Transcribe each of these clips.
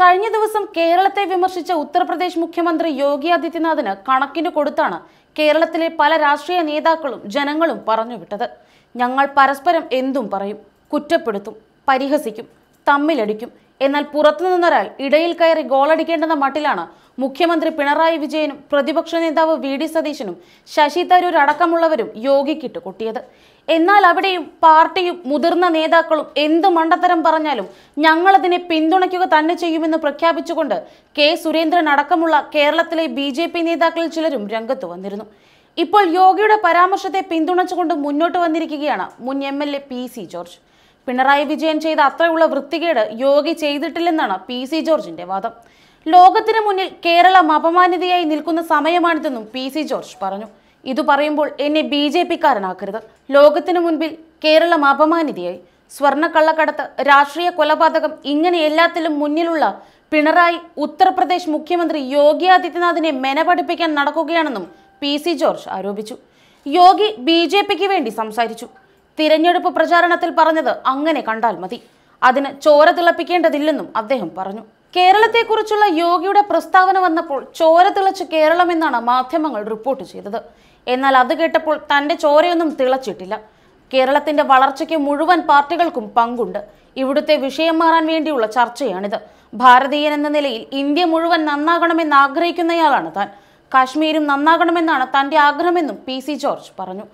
കഴിഞ്ഞ ദിവസം കേരളത്തെ വിമർശിച്ച ഉത്തർപ്രദേശ് മുഖ്യമന്ത്രി യോഗി ആദിത്യനാഥിന് കണക്കിന് കൊടുത്താണ് കേരളത്തിലെ പല രാഷ്ട്രീയ നേതാക്കളും ജനങ്ങളും പറഞ്ഞുവിട്ടത് ഞങ്ങൾ പരസ്പരം എന്തും പറയും കുറ്റപ്പെടുത്തും പരിഹസിക്കും തമ്മിലടിക്കും എന്നാൽ പുറത്തുനിന്നൊരാൾ ഇടയിൽ കയറി ഗോളടിക്കേണ്ടെന്ന മട്ടിലാണ് മുഖ്യമന്ത്രി പിണറായി വിജയനും പ്രതിപക്ഷ നേതാവ് വി ഡി സതീശനും ശശി തരൂർ അടക്കമുള്ളവരും യോഗിക്കിട്ട് കൊട്ടിയത് എന്നാൽ അവിടെയും പാർട്ടിയും മുതിർന്ന നേതാക്കളും എന്ത് മണ്ടത്തരം പറഞ്ഞാലും ഞങ്ങളതിനെ പിന്തുണയ്ക്കുക തന്നെ ചെയ്യുമെന്ന് പ്രഖ്യാപിച്ചുകൊണ്ട് കെ സുരേന്ദ്രൻ അടക്കമുള്ള കേരളത്തിലെ ബി നേതാക്കളിൽ ചിലരും രംഗത്ത് വന്നിരുന്നു ഇപ്പോൾ യോഗിയുടെ പരാമർശത്തെ പിന്തുണച്ചുകൊണ്ട് മുന്നോട്ട് വന്നിരിക്കുകയാണ് മുൻ M L A P C George Pinarayi Vijayan ചെയ്ത അത്രയുള്ള വൃത്തികേട് യോഗി ചെയ്തിട്ടില്ലെന്നാണ് പി സി ജോർജിന്റെ വാദം ലോകത്തിന് മുന്നിൽ കേരളം അപമാനിതയായി നിൽക്കുന്ന സമയമാണിതെന്നും പി സി ജോർജ് പറഞ്ഞു ഇത് പറയുമ്പോൾ എന്നെ ബി ജെ പിക്കാരനാക്കരുത് ലോകത്തിനു മുൻപിൽ കേരളം അപമാനിതയായി സ്വർണ്ണക്കള്ളക്കടത്ത് രാഷ്ട്രീയ കൊലപാതകം ഇങ്ങനെ എല്ലാത്തിലും മുന്നിലുള്ള പിണറായി ഉത്തർപ്രദേശ് മുഖ്യമന്ത്രി യോഗി ആദിത്യനാഥിനെ മെനപഠിപ്പിക്കാൻ നടക്കുകയാണെന്നും പി സി ജോർജ് ആരോപിച്ചു യോഗി ബി ജെ പിക്ക് വേണ്ടി സംസാരിച്ചു തിരഞ്ഞെടുപ്പ് പ്രചാരണത്തിൽ പറഞ്ഞത് അങ്ങനെ കണ്ടാൽ മതി അതിന് ചോര തിളപ്പിക്കേണ്ടതില്ലെന്നും അദ്ദേഹം പറഞ്ഞു കേരളത്തെക്കുറിച്ചുള്ള യോഗിയുടെ പ്രസ്താവന വന്നപ്പോൾ ചോര തിളച്ച് കേരളം എന്നാണ് മാധ്യമങ്ങൾ റിപ്പോർട്ട് ചെയ്തത് എന്നാൽ അത് കേട്ടപ്പോൾ തന്റെ ചോരയൊന്നും തിളച്ചിട്ടില്ല കേരളത്തിന്റെ വളർച്ചയ്ക്ക് മുഴുവൻ പാർട്ടികൾക്കും പങ്കുണ്ട് ഇവിടുത്തെ വിഷയം മാറാൻ വേണ്ടിയുള്ള ചർച്ചയാണിത് ഭാരതീയൻ എന്ന നിലയിൽ ഇന്ത്യ മുഴുവൻ നന്നാകണമെന്ന് ആഗ്രഹിക്കുന്നയാളാണ് താൻ കാശ്മീരും നന്നാകണമെന്നാണ് തന്റെ ആഗ്രഹമെന്നും പി സി ജോർജ് പറഞ്ഞു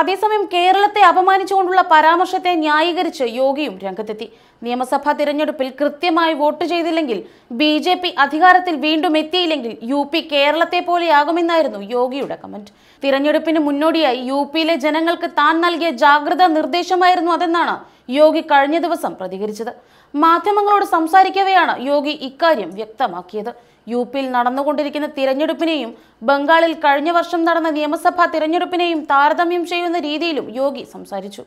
അതേസമയം കേരളത്തെ അപമാനിച്ചുകൊണ്ടുള്ള പരാമർശത്തെ ന്യായീകരിച്ച് യോഗിയും രംഗത്തെത്തി നിയമസഭാ തിരഞ്ഞെടുപ്പിൽ കൃത്യമായി വോട്ട് ചെയ്തില്ലെങ്കിൽ ബി ജെ പി അധികാരത്തിൽ വീണ്ടും എത്തിയില്ലെങ്കിൽ യു പി കേരളത്തെ പോലെയാകുമെന്നായിരുന്നു യോഗിയുടെ കമന്റ് തിരഞ്ഞെടുപ്പിന് മുന്നോടിയായി യു പിയിലെ ജനങ്ങൾക്ക് താൻ നൽകിയ ജാഗ്രതാ നിർദ്ദേശമായിരുന്നു അതെന്നാണ് യോഗി കഴിഞ്ഞ ദിവസം പ്രതികരിച്ചത് മാധ്യമങ്ങളോട് സംസാരിക്കവെയാണ് യോഗി ഇക്കാര്യം വ്യക്തമാക്കിയത് യു പിയിൽ നടന്നുകൊണ്ടിരിക്കുന്ന തിരഞ്ഞെടുപ്പിനെയും ബംഗാളിൽ കഴിഞ്ഞ വർഷം നടന്ന നിയമസഭാ തിരഞ്ഞെടുപ്പിനെയും താരതമ്യം ചെയ്യുന്ന രീതിയിലും യോഗി സംസാരിച്ചു